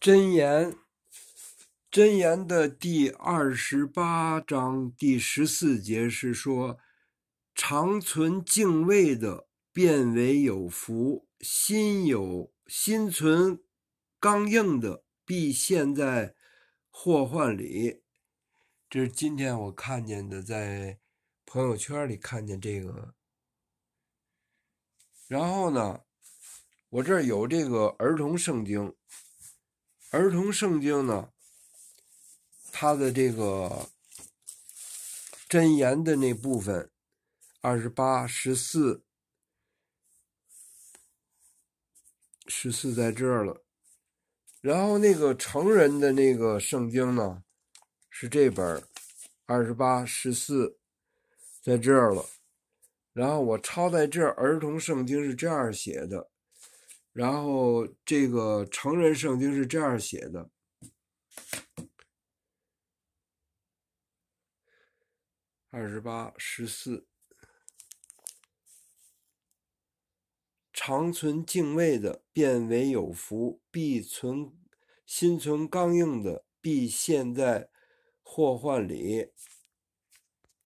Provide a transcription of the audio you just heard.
箴言，箴言的第二十八章第十四节是说：常存敬畏的，变为有福；心有心存刚硬的，必陷在祸患里。这是今天我看见的，在朋友圈里看见这个。然后呢，我这儿有这个儿童圣经。儿童圣经呢，它的这个箴言的那部分，二十八十四，十四在这儿了。然后那个成人的那个圣经呢，是这本二十八十四，在这儿了。然后我抄在这儿，儿童圣经是这样写的。然后，这个成人圣经是这样写的：二十八十四，常存敬畏的，变为有福；必存心存刚硬的，必陷在祸患里。